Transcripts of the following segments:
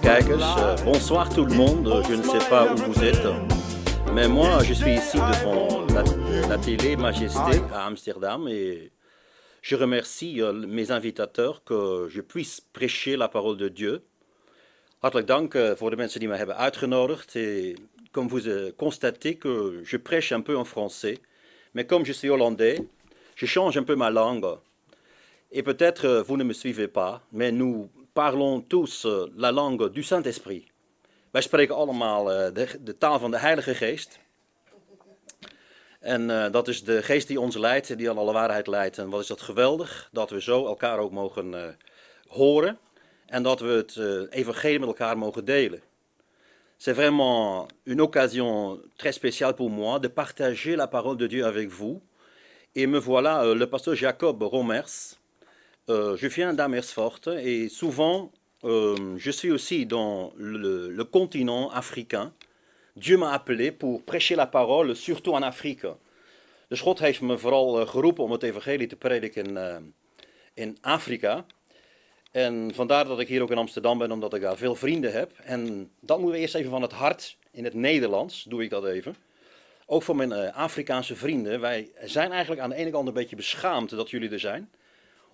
kijkers. Euh, bonsoir tout le monde, je ne sais pas où vous êtes. Mais moi, je suis ici devant la, télé Majesté à Amsterdam et je remercie euh, mes invitateurs que je puisse prêcher la parole de Dieu. Hartelijk dank euh, voor de mensen die mij hebben comme vous constatez que je prêche un peu en français, mais comme je suis hollandais, je change un peu ma langue. Et peut-être vous ne me suivez pas, mais nous parlons tous euh, la langue du Saint-Esprit. Wij spreken allemaal eh, de, de, taal van de Heilige Geest. En uh, dat is de geest die ons leidt, die aan alle waarheid leidt. En wat is dat geweldig, dat we zo elkaar ook mogen uh, horen. En dat we het uh, evangelie met elkaar mogen delen. C'est vraiment une occasion très spéciale pour moi de partager la parole de Dieu avec vous. Et me voilà euh, le pasteur Jacob Romers. Euh, je viens d'Amersfoort et souvent, euh, je suis aussi dans le, le continent africain. Dieu m'a appelé pour prêcher la parole, surtout en Afrique. Dus God heeft me vooral eh, geroepen om het evangelie te prediken in, eh, in Afrika. En vandaar dat ik hier ook in Amsterdam ben, omdat ik daar veel vrienden heb. En dat moeten we eerst even van het hart, in het Nederlands doe ik dat even. Ook voor mijn eh, Afrikaanse vrienden. Wij zijn eigenlijk aan de ene kant een beetje beschaamd dat jullie er zijn.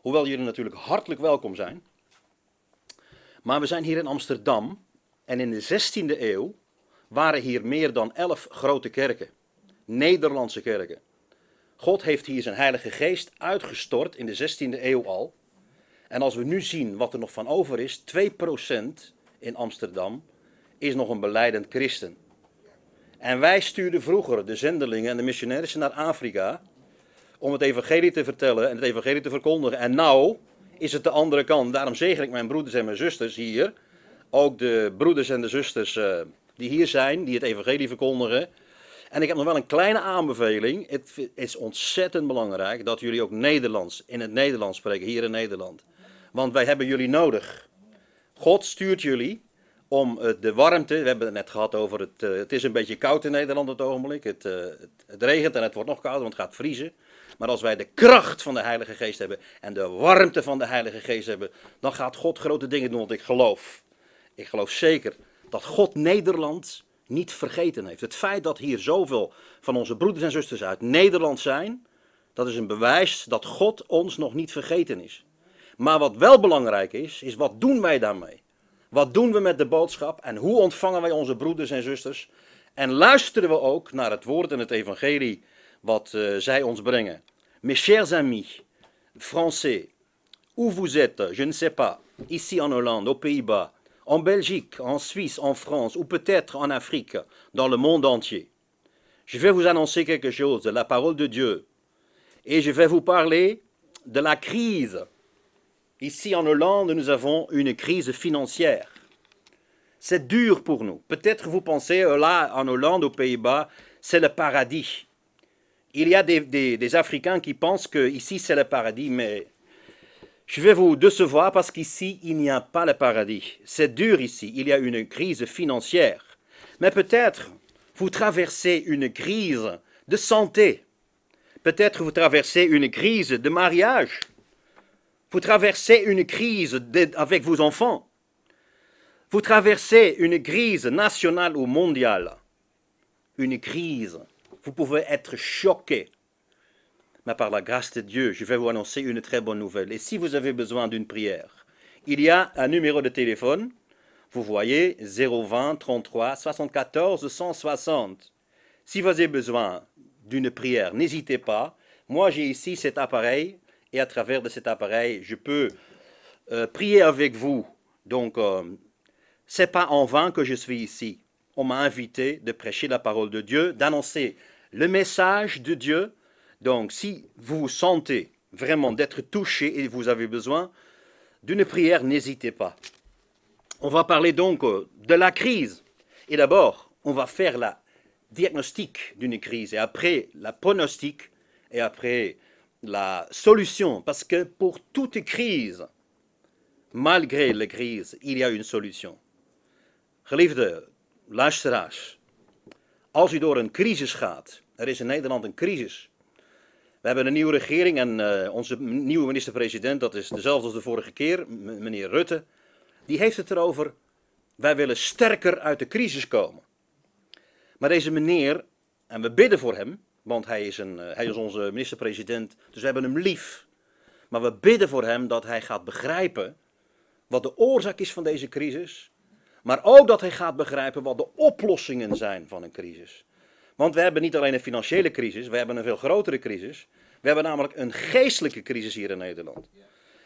Hoewel jullie natuurlijk hartelijk welkom zijn. Maar we zijn hier in Amsterdam en in de 16e eeuw waren hier meer dan 11 grote kerken. Nederlandse kerken. God heeft hier zijn heilige geest uitgestort in de 16e eeuw al. En als we nu zien wat er nog van over is, 2% in Amsterdam is nog een beleidend christen. En wij stuurden vroeger de zendelingen en de missionarissen naar Afrika om het evangelie te vertellen en het evangelie te verkondigen. En nou is het de andere kant. Daarom zeg ik mijn broeders en mijn zusters hier. Ook de broeders en de zusters eh, die hier zijn, die het evangelie verkondigen. En ik heb nog wel een kleine aanbeveling. Het is ontzettend belangrijk dat jullie ook Nederlands, in het Nederlands spreken, hier in Nederland. Want wij hebben jullie nodig. God stuurt jullie om eh, de warmte. We hebben het net gehad over het. Eh, het is een beetje koud in Nederland op het ogenblik. Het, het regent en het wordt nog kouder, want het gaat vriezen. Maar als wij de kracht van de Heilige Geest hebben en de warmte van de Heilige Geest hebben, dan gaat God grote dingen doen. Want ik geloof, ik geloof zeker dat God Nederland niet vergeten heeft. Het feit dat hier zoveel van onze broeders en zusters uit Nederland zijn, dat is een bewijs dat God ons nog niet vergeten is. Maar wat wel belangrijk is, is wat doen wij daarmee? Wat doen we met de boodschap en hoe ontvangen wij onze broeders en zusters? En luisteren we ook naar het woord en het evangelie wat eh, zij ons brengen? Mes chers amis français, où vous êtes, je ne sais pas, ici en Hollande, aux Pays-Bas, en Belgique, en Suisse, en France, ou peut-être en Afrique, dans le monde entier, je vais vous annoncer quelque chose de la parole de Dieu. Et je vais vous parler de la crise. Ici en Hollande, nous avons une crise financière. C'est dur pour nous. Peut-être vous pensez, euh, là, en Hollande, aux Pays-Bas, c'est le paradis il y a des, Africains qui pensent que ici c'est le paradis, mais je vais vous décevoir parce qu'ici il n'y a pas le paradis. C'est dur ici, il y a une crise financière. Mais peut-être vous traversez une crise de santé. Peut-être vous traversez une crise de mariage. Vous traversez une crise avec vos enfants. Vous traversez une crise nationale ou mondiale. Une crise vous pouvez être choqué. Mais par la grâce de Dieu, je vais vous annoncer une très bonne nouvelle. Et si vous avez besoin d'une prière, il y a un numéro de téléphone. Vous voyez 020 33 74 160. Si vous avez besoin d'une prière, n'hésitez pas. Moi, j'ai ici cet appareil et à travers de cet appareil, je peux euh, prier avec vous. Donc, ce euh, c'est pas en vain que je suis ici. On m'a invité de prêcher la parole de Dieu, d'annoncer le message de Dieu. Donc, si vous sentez vraiment d'être touché et vous avez besoin d'une prière, n'hésitez pas. On va parler donc euh, de la crise. Et d'abord, on va faire la diagnostic d'une crise et après la pronostic et après la solution. Parce que pour toute crise, malgré la crise, il y a une solution. Relief de luisteraars, Als u door een crisis gaat, er is in Nederland een crisis. We hebben een nieuwe regering en eh, onze nieuwe minister-president, dat is dezelfde als de vorige keer, meneer Rutte, die heeft het erover, wij willen sterker uit de crisis komen. Maar deze meneer, en we bidden voor hem, want hij is, een, eh, hij is onze minister-president, dus we hebben hem lief. Maar we bidden voor hem dat hij gaat begrijpen wat de oorzaak is van deze crisis maar ook dat hij gaat begrijpen wat de oplossingen zijn van een crisis. Want we hebben niet alleen een financiële crisis, we hebben een veel grotere crisis. We hebben namelijk een geestelijke crisis hier in Nederland.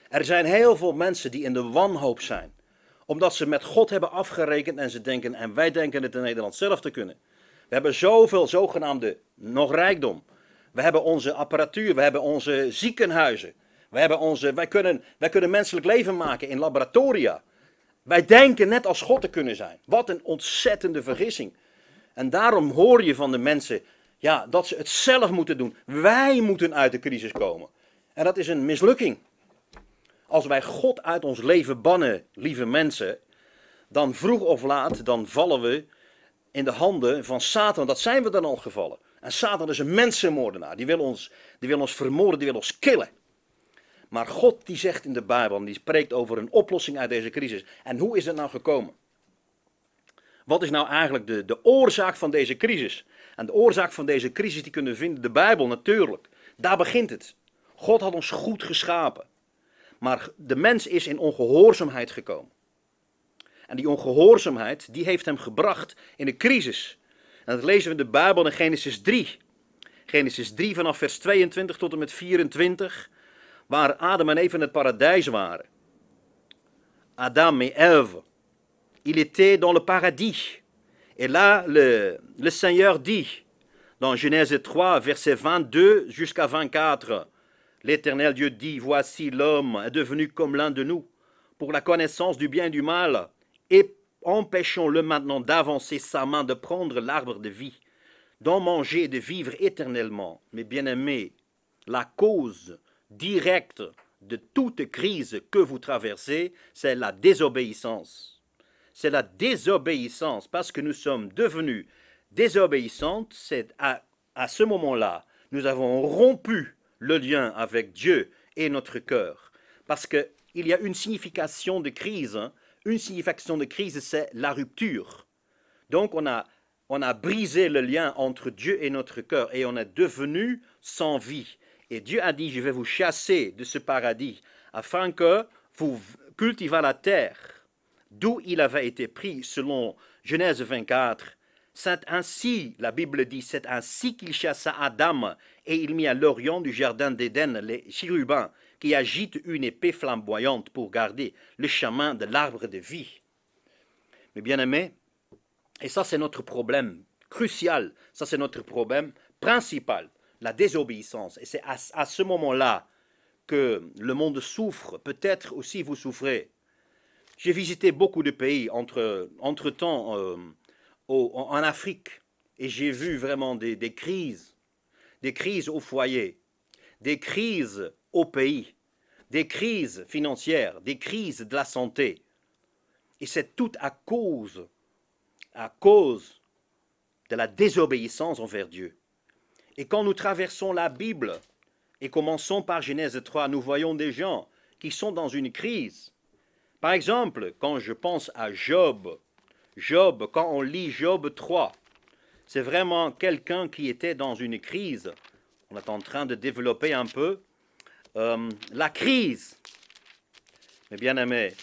Er zijn heel veel mensen die in de wanhoop zijn. Omdat ze met God hebben afgerekend en ze denken, en wij denken het in Nederland zelf te kunnen. We hebben zoveel zogenaamde nog rijkdom. We hebben onze apparatuur, we hebben onze ziekenhuizen. We hebben onze, wij, kunnen, wij kunnen menselijk leven maken in laboratoria. Wij denken net als God te kunnen zijn. Wat een ontzettende vergissing. En daarom hoor je van de mensen ja, dat ze het zelf moeten doen. Wij moeten uit de crisis komen. En dat is een mislukking. Als wij God uit ons leven bannen, lieve mensen, dan vroeg of laat, dan vallen we in de handen van Satan. Dat zijn we dan al gevallen. En Satan is een mensenmoordenaar. Die wil ons, die wil ons vermoorden, die wil ons killen. Maar God die zegt in de Bijbel, die spreekt over een oplossing uit deze crisis. En hoe is dat nou gekomen? Wat is nou eigenlijk de, de oorzaak van deze crisis? En de oorzaak van deze crisis die kunnen we vinden de Bijbel natuurlijk. Daar begint het. God had ons goed geschapen. Maar de mens is in ongehoorzaamheid gekomen. En die ongehoorzaamheid die heeft hem gebracht in een crisis. En dat lezen we in de Bijbel in Genesis 3. Genesis 3 vanaf vers 22 tot en met 24. Adam et Eve, il était dans le paradis. Et là, le, Seigneur dit, dans Genèse 3, versets 22 jusqu'à 24, L'Éternel Dieu dit, Voici l'homme est devenu comme l'un de nous, pour la connaissance du bien et du mal, et empêchons-le maintenant d'avancer sa main, de prendre l'arbre de vie, d'en manger et de vivre éternellement. Mais bien aimé, la cause directe de toute crise que vous traversez, c'est la désobéissance. C'est la désobéissance parce que nous sommes devenus désobéissants. C'est à, ce moment-là, nous avons rompu le lien avec Dieu et notre cœur. Parce qu'il y a une signification de crise. Hein. Une signification de crise, c'est la rupture. Donc on a, on a brisé le lien entre Dieu et notre cœur et on est devenu sans vie. Et Dieu a dit, je vais vous chasser de ce paradis, afin que vous cultiviez la terre, d'où il avait été pris, selon Genèse 24. C'est ainsi, la Bible dit, c'est ainsi qu'il chassa Adam, et il mit à l'orient du jardin d'Éden les chérubins, qui agitent une épée flamboyante pour garder le chemin de l'arbre de vie. Mais bien aimé, et ça c'est notre problème crucial, ça c'est notre problème principal la désobéissance. Et c'est à, ce moment-là que le monde souffre. Peut-être aussi vous souffrez. J'ai visité beaucoup de pays entre, entre temps euh, en Afrique et j'ai vu vraiment des, des crises, des crises au foyer, des crises au pays, des crises financières, des crises de la santé. Et c'est tout à cause, à cause de la désobéissance envers Dieu. Et quand nous traversons la Bible et commençons par Genèse 3, nous voyons des gens qui sont dans une crise. Par exemple, quand je pense à Job, Job, quand on lit Job 3, c'est vraiment quelqu'un qui était dans une crise. On est en train de développer un peu euh, la crise. Mais bien aimé,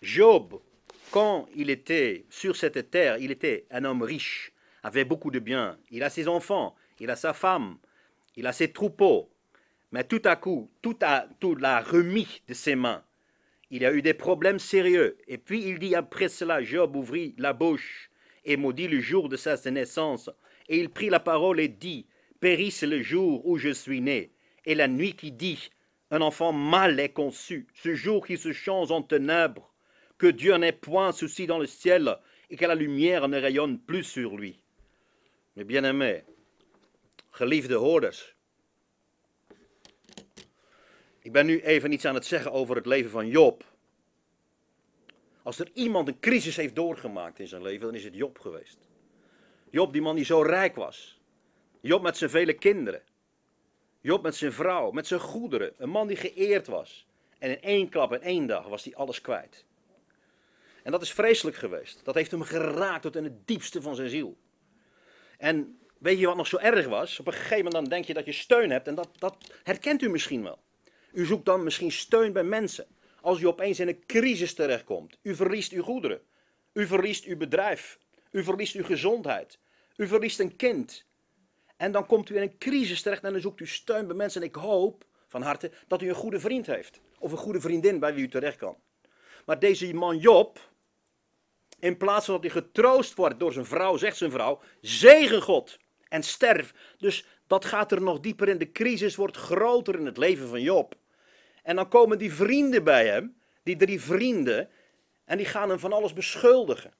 Job, quand il était sur cette terre, il était un homme riche, avait beaucoup de biens, il a ses enfants, il a sa femme, il a ses troupeaux. Mais tout à coup, tout, à tout l'a remis de ses mains. Il a eu des problèmes sérieux. Et puis il dit après cela, Job ouvrit la bouche et maudit le jour de sa naissance. Et il prit la parole et dit, Périsse le jour où je suis né, et la nuit qui dit, un enfant mal est conçu, ce jour qui se change en ténèbres, que Dieu n'ait point souci dans le ciel, et que la lumière ne rayonne plus sur lui. Mais bien aimé, geliefde hoorders. Ik ben nu even iets aan het zeggen over het leven van Job. Als er iemand een crisis heeft doorgemaakt in zijn leven, dan is het Job geweest. Job, die man die zo rijk was. Job met zijn vele kinderen. Job met zijn vrouw, met zijn goederen. Een man die geëerd was. En in één klap, in één dag, was hij alles kwijt. En dat is vreselijk geweest. Dat heeft hem geraakt tot in het diepste van zijn ziel. En Weet je wat nog zo erg was? Op een gegeven moment dan denk je dat je steun hebt en dat, dat herkent u misschien wel. U zoekt dan misschien steun bij mensen. Als u opeens in een crisis terechtkomt, u verliest uw goederen, u verliest uw bedrijf, u verliest uw gezondheid, u verliest een kind. En dan komt u in een crisis terecht en dan zoekt u steun bij mensen. En ik hoop van harte dat u een goede vriend heeft of een goede vriendin bij wie u terecht kan. Maar deze man Job, in plaats van dat hij getroost wordt door zijn vrouw, zegt zijn vrouw: Zegen God en sterf. Dus dat gaat er nog dieper in. De crisis wordt groter in het leven van Job. En dan komen die vrienden bij hem, die drie vrienden, en die gaan hem van alles beschuldigen.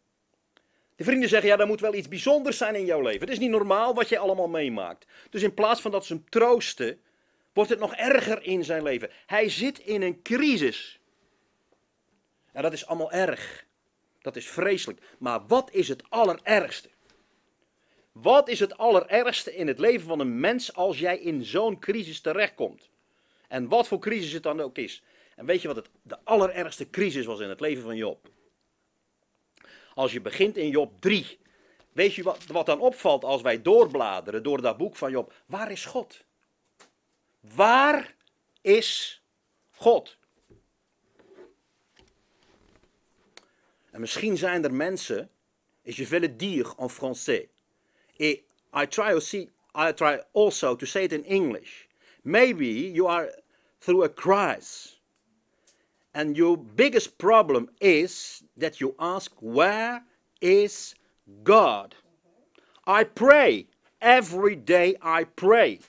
De vrienden zeggen, ja, er moet wel iets bijzonders zijn in jouw leven. Het is niet normaal wat je allemaal meemaakt. Dus in plaats van dat ze hem troosten, wordt het nog erger in zijn leven. Hij zit in een crisis. En dat is allemaal erg. Dat is vreselijk. Maar wat is het allerergste? Wat is het allerergste in het leven van een mens als jij in zo'n crisis terechtkomt? En wat voor crisis het dan ook is. En weet je wat het, de allerergste crisis was in het leven van Job? Als je begint in Job 3, weet je wat, wat dan opvalt als wij doorbladeren door dat boek van Job? Waar is God? Waar is God? En misschien zijn er mensen, is je vais Dier dire en français, it, I try to see, I try also to say it in English. Maybe you are through a crisis, and your biggest problem is that you ask, Where is God? I pray. Every day I pray.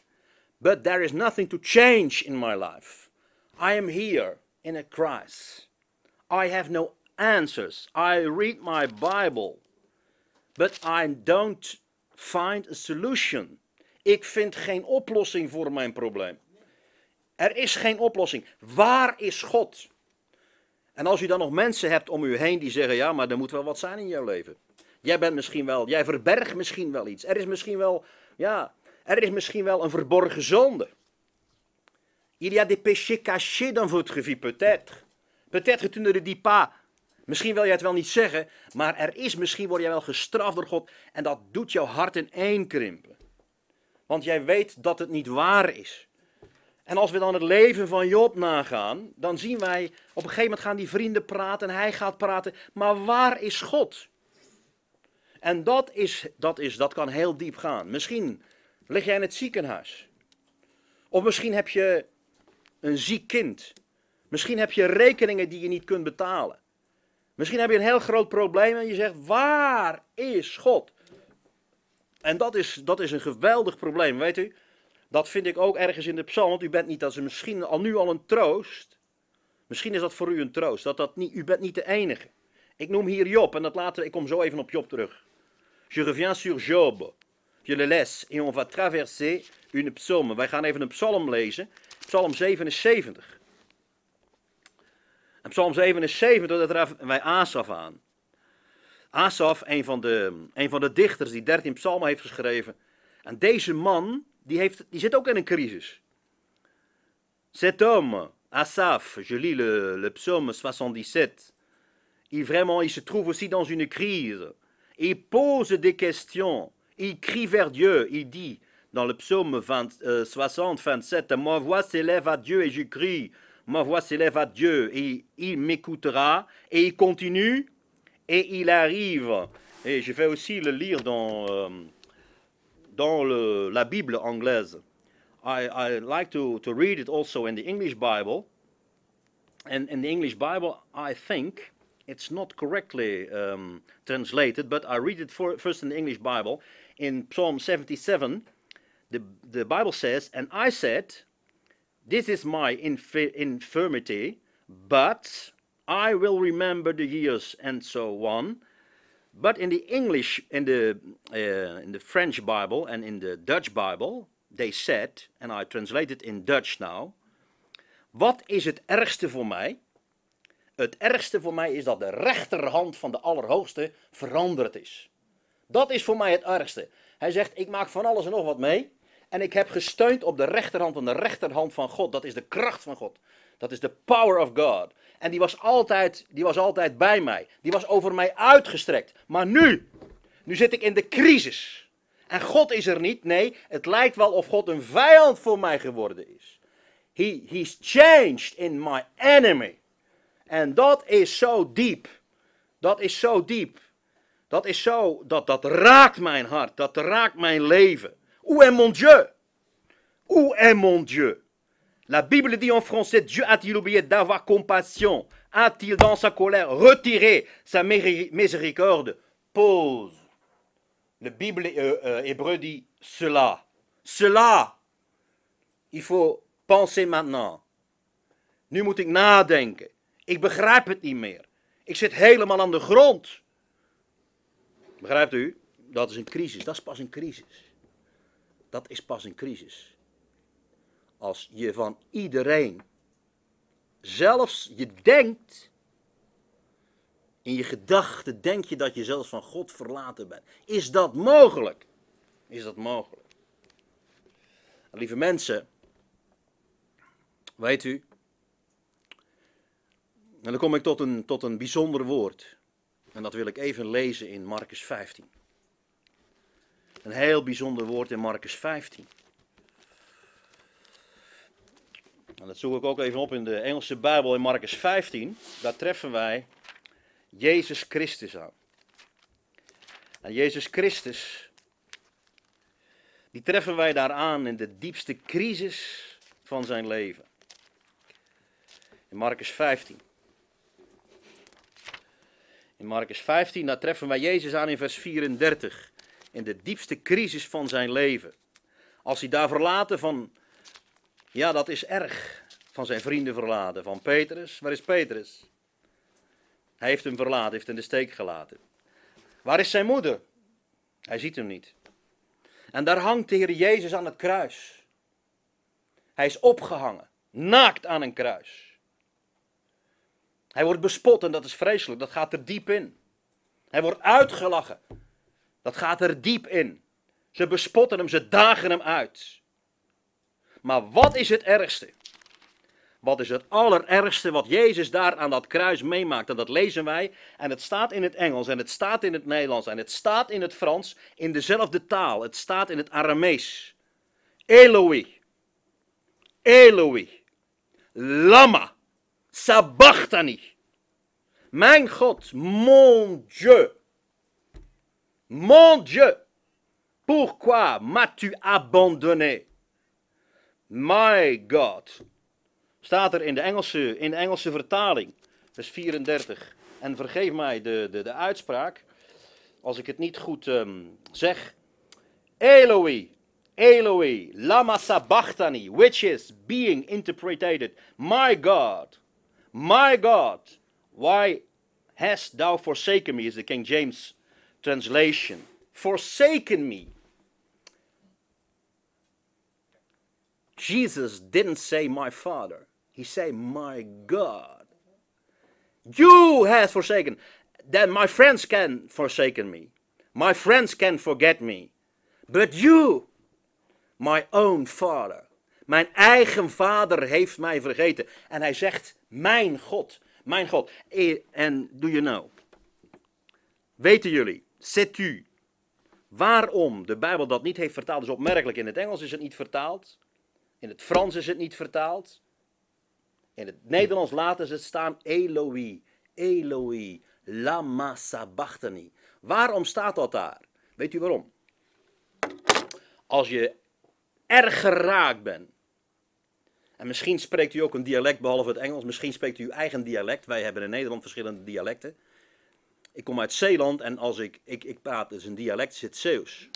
But there is nothing to change in my life. I am here in a crisis. I have no answers. I read my Bible, but I don't find a solution. Ik vind geen oplossing voor mijn probleem. Er is geen oplossing. Waar is God? En als u dan nog mensen hebt om u heen die zeggen: ja, maar er moet wel wat zijn in jouw leven. Jij bent misschien wel, jij verbergt misschien wel iets. Er is misschien wel, ja, er is misschien wel een verborgen zonde. Il y a des péchés cachés dans votre vie, peut-être. Peut-être que tu ne le dis pas Misschien wil jij het wel niet zeggen, maar er is misschien, word jij wel gestraft door God en dat doet jouw hart in één krimpen. Want jij weet dat het niet waar is. En als we dan het leven van Job nagaan, dan zien wij op een gegeven moment gaan die vrienden praten en hij gaat praten, maar waar is God? En dat, is, dat, is, dat kan heel diep gaan. Misschien lig jij in het ziekenhuis. Of misschien heb je een ziek kind. Misschien heb je rekeningen die je niet kunt betalen. Misschien heb je een heel groot probleem en je zegt: waar is God? En dat is, dat is een geweldig probleem, weet u. Dat vind ik ook ergens in de psalm, want u bent niet, als misschien al nu al een troost. Misschien is dat voor u een troost, dat, dat niet, u bent niet de enige. Ik noem hier Job en dat later, ik kom zo even op Job terug. Je reviens sur Job. Je le laisse et on va traverser une psalm. Wij gaan even een psalm lezen, psalm 77. En Psalm 77, dat draven wij Asaf aan. Asaf, een van, de, van de dichters die 13 psalmen heeft geschreven. En deze man, die, heeft, die zit ook in een crisis. Cet homme, Asaf, je lis le, le psaume 77. Il vraiment, il se trouve aussi dans une crise. Il pose des questions. Il crie vers Dieu. Il dit dans le psaume 20, 60, 27, Ma voix s'élève à Dieu et je crie. ma voix s'élève à Dieu et il m'écoutera. Et il continue et il arrive. Et je vais aussi le lire dans, euh, dans la Bible anglaise. I, I like to, to read it also in the English Bible. And in the English Bible, I think it's not correctly um, translated, but I read it for, first in the English Bible. In Psalm 77, the, the Bible says, And I said, This is my infirmity, but I will remember the years and so on. But in the English, in the, uh, in the French Bible and in the Dutch Bible, they said, and I translate it in Dutch now, wat is het ergste voor mij? Het ergste voor mij is dat de rechterhand van de Allerhoogste veranderd is. Dat is voor mij het ergste. Hij zegt, ik maak van alles en nog wat mee, en ik heb gesteund op de rechterhand van de rechterhand van God. Dat is de kracht van God. Dat is de power of God. En die was altijd, die was altijd bij mij. Die was over mij uitgestrekt. Maar nu, nu zit ik in de crisis. En God is er niet. Nee, het lijkt wel of God een vijand voor mij geworden is. He, he's changed in my enemy. En dat is zo diep. Dat is zo diep. Dat is zo, dat, dat raakt mijn hart. Dat raakt mijn leven. Où est mon Dieu Où est mon Dieu La Bible dit en français, Dieu a-t-il oublié d'avoir compassion A-t-il dans sa colère retiré sa miséricorde Pause. La Bible euh, euh, hébreu dit cela. Cela. Il faut penser maintenant. Nu moet ik nadenken. Ik begrijp het niet meer. Ik zit helemaal aan de grond. Begrijpt u? Dat is een crisis. Dat is pas een crisis. dat is pas een crisis. Als je van iedereen, zelfs je denkt, in je gedachten denk je dat je zelfs van God verlaten bent. Is dat mogelijk? Is dat mogelijk? Nou, lieve mensen, weet u, en dan kom ik tot een, tot een bijzonder woord. En dat wil ik even lezen in Marcus 15. Een heel bijzonder woord in Marcus 15. En dat zoek ik ook even op in de Engelse Bijbel in Marcus 15. Daar treffen wij Jezus Christus aan. En Jezus Christus, die treffen wij daar aan in de diepste crisis van zijn leven. In Marcus 15. In Marcus 15, daar treffen wij Jezus aan in vers 34 in de diepste crisis van zijn leven. Als hij daar verlaten van, ja dat is erg, van zijn vrienden verlaten, van Petrus, waar is Petrus? Hij heeft hem verlaten, heeft hem in de steek gelaten. Waar is zijn moeder? Hij ziet hem niet. En daar hangt de Heer Jezus aan het kruis. Hij is opgehangen, naakt aan een kruis. Hij wordt bespot en dat is vreselijk, dat gaat er diep in. Hij wordt uitgelachen. Dat gaat er diep in. Ze bespotten hem, ze dagen hem uit. Maar wat is het ergste? Wat is het allerergste wat Jezus daar aan dat kruis meemaakt? En dat lezen wij. En het staat in het Engels, en het staat in het Nederlands, en het staat in het Frans, in dezelfde taal. Het staat in het Aramees. Eloi. Eloi. Lama. Sabachthani. Mijn God, mon Dieu. Mon Dieu, pourquoi m'as-tu abandonné? My God. Staat er in de Engelse, in Engelse vertaling, vers 34. En vergeef mij de, de, de uitspraak, als ik het niet goed ehm, zeg. Eloi, Eloi, lama sabachthani, which is being interpreted. My God, my God, why hast thou forsaken me, is de King James translation, forsaken me. Jesus didn't say my father. He said my God. You have forsaken. Then my friends can forsaken me. My friends can forget me. But you, my own father. Mijn eigen vader heeft mij vergeten. En hij zegt, mijn God, mijn God. Eh, en do you know? Weten jullie Zet u waarom de Bijbel dat niet heeft vertaald? is dus opmerkelijk. In het Engels is het niet vertaald. In het Frans is het niet vertaald. In het Nederlands laten ze het staan Eloi, Eloi, lama sabachthani. Waarom staat dat daar? Weet u waarom? Als je erg geraakt bent, en misschien spreekt u ook een dialect behalve het Engels, misschien spreekt u uw eigen dialect. Wij hebben in Nederland verschillende dialecten. Ik kom uit Zeeland en als ik, ik, ik praat, is dus een dialect, zit Zeeuws.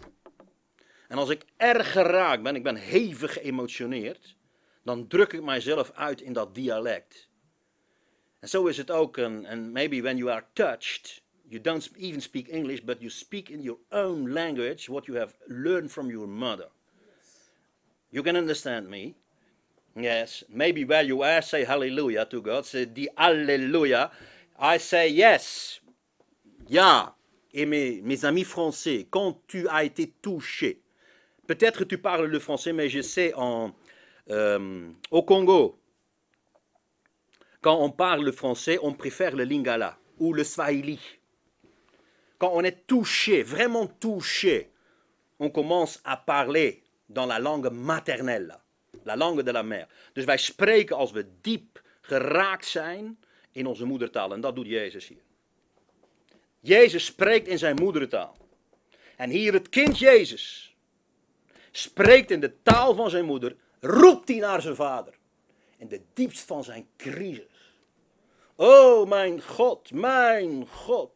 En als ik erg geraakt ben, ik ben hevig geëmotioneerd, dan druk ik mijzelf uit in dat dialect. En zo is het ook, en maybe when you are touched, you don't even speak English, but you speak in your own language what you have learned from your mother. You can understand me. Yes, maybe where you are, say hallelujah to God, say the hallelujah. I say yes, Ya et mes, amis français, quand tu as été touché, peut-être tu parles le français, mais je sais en, euh, au Congo, quand on parle le français, on préfère le lingala ou le swahili. Quand on est touché, vraiment touché, on commence à parler dans la langue maternelle, la langue de la mère. Dus wij spreken als we diep geraakt zijn in onze moedertaal. En dat doet Jezus hier. Jezus spreekt in zijn moedertaal. En hier het kind Jezus spreekt in de taal van zijn moeder, roept hij naar zijn vader. In de diepst van zijn crisis. O mijn God, mijn God,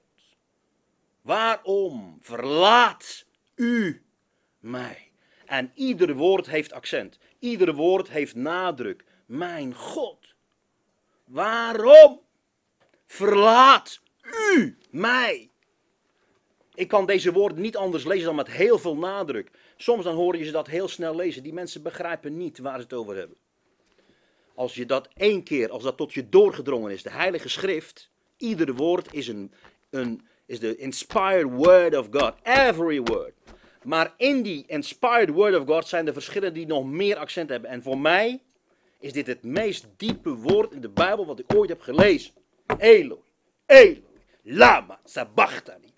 waarom verlaat u mij? En ieder woord heeft accent, ieder woord heeft nadruk. Mijn God, waarom verlaat u mij. Ik kan deze woorden niet anders lezen dan met heel veel nadruk. Soms dan hoor je ze dat heel snel lezen. Die mensen begrijpen niet waar ze het over hebben. Als je dat één keer, als dat tot je doorgedrongen is, de Heilige Schrift, ieder woord is, een, een, is de inspired word of God. Every word. Maar in die inspired word of God zijn de verschillen die nog meer accent hebben. En voor mij is dit het meest diepe woord in de Bijbel wat ik ooit heb gelezen. Elo. Eloi. Lama Sabachthani.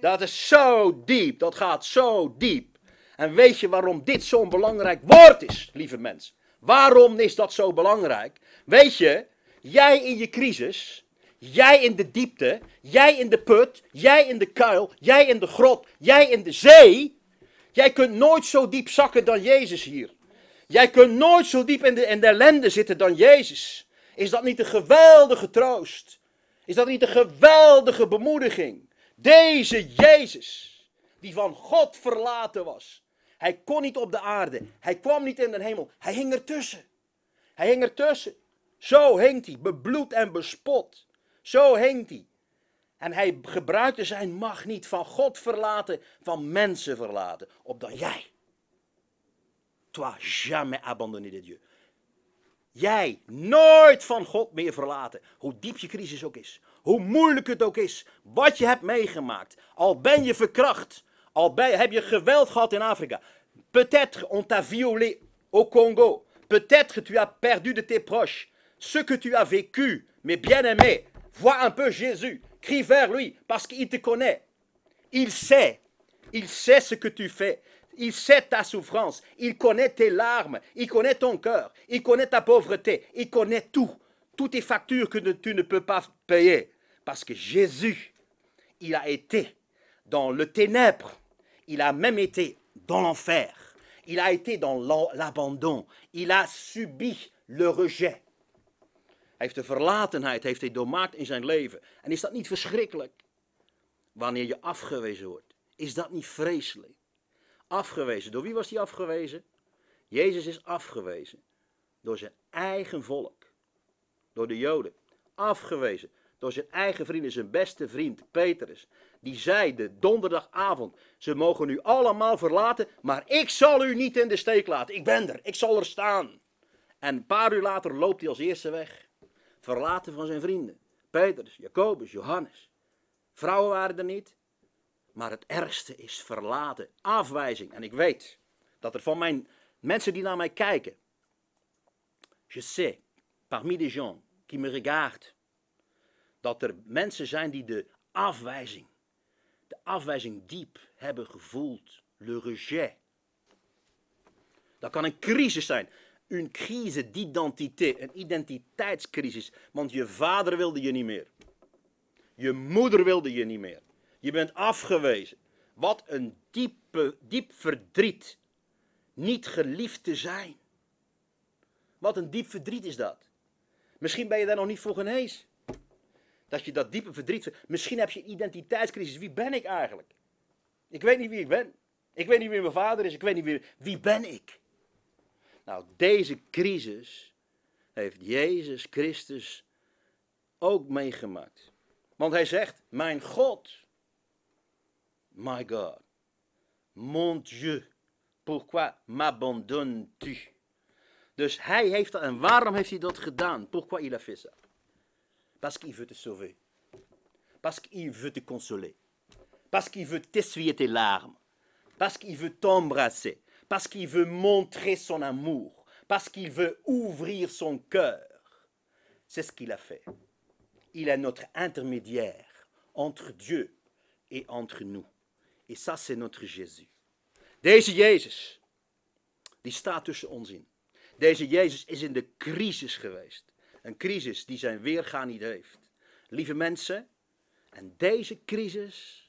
Dat is zo diep, dat gaat zo diep. En weet je waarom dit zo'n belangrijk woord is, lieve mensen? Waarom is dat zo belangrijk? Weet je, jij in je crisis, jij in de diepte, jij in de put, jij in de kuil, jij in de grot, jij in de zee. Jij kunt nooit zo diep zakken dan Jezus hier. Jij kunt nooit zo diep in de, in de ellende zitten dan Jezus. Is dat niet een geweldige troost? Is dat niet een geweldige bemoediging? Deze Jezus, die van God verlaten was. Hij kon niet op de aarde. Hij kwam niet in de hemel. Hij hing ertussen. Hij hing ertussen. Zo hing hij, bebloed en bespot. Zo hing hij. En hij gebruikte zijn macht niet van God verlaten, van mensen verlaten. Opdat jij, toi jamais abandonné de Dieu jij nooit van God meer verlaten. Hoe diep je crisis ook is, hoe moeilijk het ook is, wat je hebt meegemaakt, al ben je verkracht, al heb je geweld gehad in Afrika, peut-être on t'a violé au Congo, peut-être tu as perdu de tes proches, ce que tu as vécu, mais bien aimé, vois un peu Jésus, crie vers lui, parce qu'il te connaît, il sait, il sait ce que tu fais, Il sait ta souffrance, il connaît tes larmes, il connaît ton cœur, il connaît ta pauvreté, il connaît tout, toutes tes factures que tu ne peux pas payer. Parce que Jésus, il a été dans le ténèbre, il a même été dans l'enfer, il a été dans l'abandon, il a subi le rejet. Hij heeft de verlatenheid, heeft hij doormaakt in zijn leven. En is dat pas verschrikkelijk? Wanneer je afgewezen wordt, is dat niet vreselijk? Afgewezen. Door wie was hij afgewezen? Jezus is afgewezen. Door zijn eigen volk. Door de Joden. Afgewezen. Door zijn eigen vrienden, zijn beste vriend Petrus. Die zei de donderdagavond: Ze mogen u allemaal verlaten, maar ik zal u niet in de steek laten. Ik ben er, ik zal er staan. En een paar uur later loopt hij als eerste weg. Verlaten van zijn vrienden. Petrus, Jacobus, Johannes. Vrouwen waren er niet. Maar het ergste is verlaten, afwijzing. En ik weet dat er van mijn mensen die naar mij kijken, je sais, parmi de gens qui me regardent, dat er mensen zijn die de afwijzing, de afwijzing diep hebben gevoeld, le rejet. Dat kan een crisis zijn. Een crisis d'identité, een identiteitscrisis. Want je vader wilde je niet meer. Je moeder wilde je niet meer. Je bent afgewezen. Wat een diepe, diep verdriet. Niet geliefd te zijn. Wat een diep verdriet is dat. Misschien ben je daar nog niet voor genees. Dat je dat diepe verdriet. Misschien heb je een identiteitscrisis. Wie ben ik eigenlijk? Ik weet niet wie ik ben. Ik weet niet wie mijn vader is. Ik weet niet wie. Wie ben ik? Nou, deze crisis heeft Jezus Christus ook meegemaakt. Want hij zegt: Mijn God mon Dieu, pourquoi m'abandonnes-tu? Donc, hij heeft fait er- ça. waarom heeft hij dat Pourquoi il a fait ça? Parce qu'il veut te sauver. Parce qu'il veut te consoler. Parce qu'il veut t'essuyer tes larmes. Parce qu'il veut t'embrasser. Parce qu'il veut montrer son amour. Parce qu'il veut ouvrir son cœur. C'est ce qu'il a fait. Il est notre intermédiaire entre Dieu et entre nous. Et ça, c'est notre Jésus. Deze Jezus, die staat tussen ons in. Deze Jezus is in de crisis geweest. Een crisis die zijn weergaan niet heeft. Lieve mensen, en deze crisis,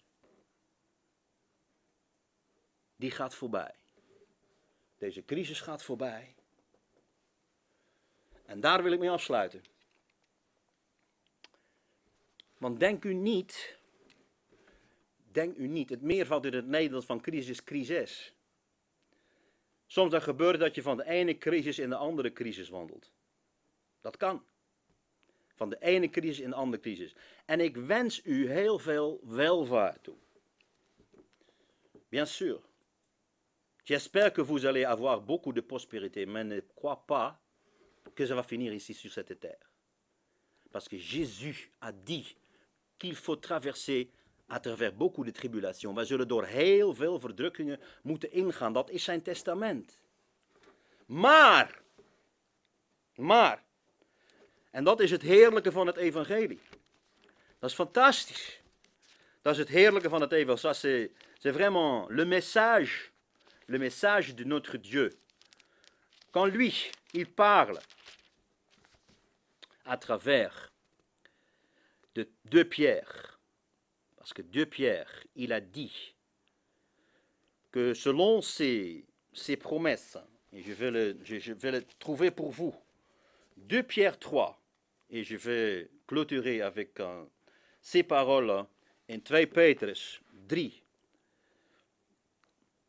die gaat voorbij. Deze crisis gaat voorbij. En daar wil ik mee afsluiten. Want denk u niet Denk u niet, het valt in het Nederlands van crisis, crisis. Soms dan gebeurt dat je van de ene crisis in de andere crisis wandelt. Dat kan. Van de ene crisis in de andere crisis. En ik wens u heel veel welvaart toe. Bien sûr. J'espère que vous allez avoir beaucoup de prospérité, mais ne crois pas que ça va finir ici sur cette terre. Parce que Jésus a dit qu'il faut traverser à travers beaucoup de tribulations. Wij zullen door heel veel verdrukkingen moeten ingaan. Dat is zijn testament. Maar, maar, en dat is het heerlijke van het evangelie. Dat is fantastisch. Dat is het heerlijke van het evangelie. Dat is c'est vraiment le message, le message de notre Dieu. Quand lui, il parle à travers de, de Pierre, parce que de Pierre, il a dit que selon ses, ses promesses, et je vais, le, je, vais le trouver pour vous, 2 Pierre 3, et je vais clôturer avec ces paroles en hein, 2 Petrus 3.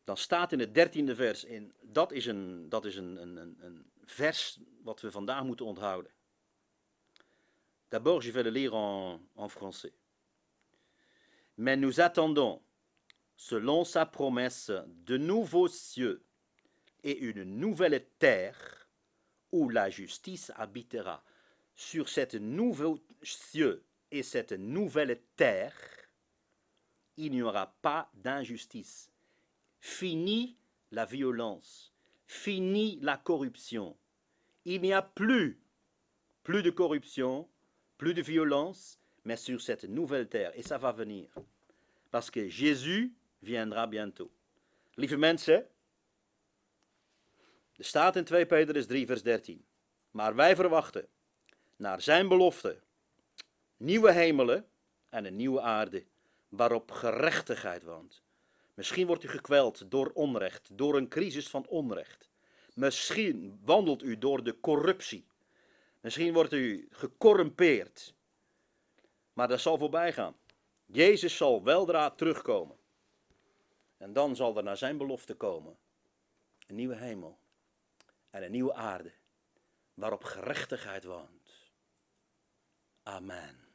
Dan staat in het dertiende vers, en dat is, een, dat is een, een, een vers wat we vandaag moeten onthouden. D'abord, je vais le lire en, en français. Mais nous attendons, selon sa promesse, de nouveaux cieux et une nouvelle terre où la justice habitera. Sur cette nouveau cieux et cette nouvelle terre, il n'y aura pas d'injustice. Fini la violence, fini la corruption. Il n'y a plus, plus de corruption, plus de violence, mais sur cette nouvelle terre. Et ça va venir. Parce que Jésus viendra bientôt. Lieve mensen, er staat in 2 Petrus 3, vers 13. Maar wij verwachten naar zijn belofte nieuwe hemelen en een nieuwe aarde waarop gerechtigheid woont. Misschien wordt u gekweld door onrecht, door een crisis van onrecht. Misschien wandelt u door de corruptie. Misschien wordt u gecorrumpeerd maar dat zal voorbij gaan. Jezus zal weldra terugkomen. En dan zal er naar zijn belofte komen een nieuwe hemel en een nieuwe aarde waarop gerechtigheid woont. Amen.